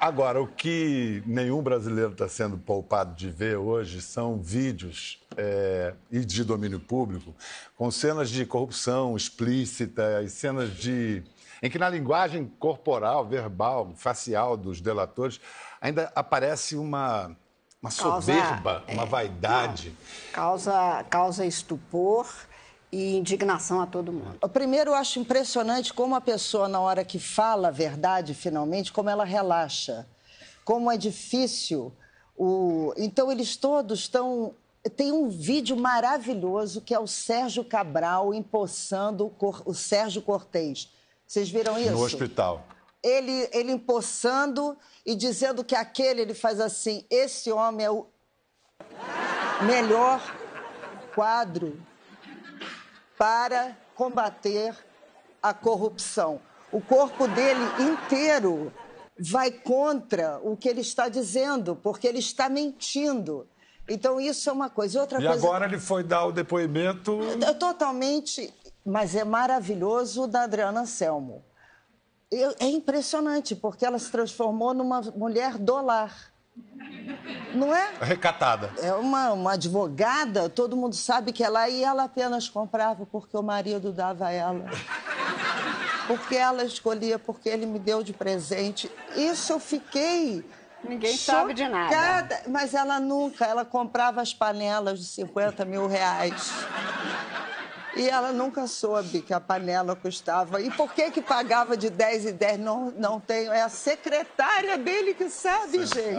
Agora, o que nenhum brasileiro está sendo poupado de ver hoje são vídeos é, e de domínio público com cenas de corrupção explícita e cenas de. em que na linguagem corporal, verbal, facial dos delatores ainda aparece uma, uma causa, soberba, uma é, vaidade. causa, causa estupor e indignação a todo mundo. Primeiro, eu acho impressionante como a pessoa, na hora que fala a verdade, finalmente, como ela relaxa, como é difícil. O... Então, eles todos estão. Tem um vídeo maravilhoso que é o Sérgio Cabral empossando o, Cor... o Sérgio Cortez. Vocês viram isso? No hospital. Ele, ele empossando e dizendo que aquele, ele faz assim: esse homem é o melhor quadro para combater a corrupção. O corpo dele inteiro vai contra o que ele está dizendo, porque ele está mentindo. Então, isso é uma coisa. Outra e coisa... agora ele foi dar o depoimento. Totalmente. Mas é maravilhoso o da Adriana Selmo. É impressionante, porque ela se transformou numa mulher do lar. Não é? Recatada. É uma, uma advogada, todo mundo sabe que ela e ela apenas comprava porque o marido dava a ela. Porque ela escolhia, porque ele me deu de presente. Isso eu fiquei. Ninguém chocada. sabe de nada. Mas ela nunca, ela comprava as panelas de 50 mil reais. E ela nunca soube que a panela custava. E por que que pagava de 10 e 10? Não, não tenho. É a secretária dele que sabe, Sim. gente.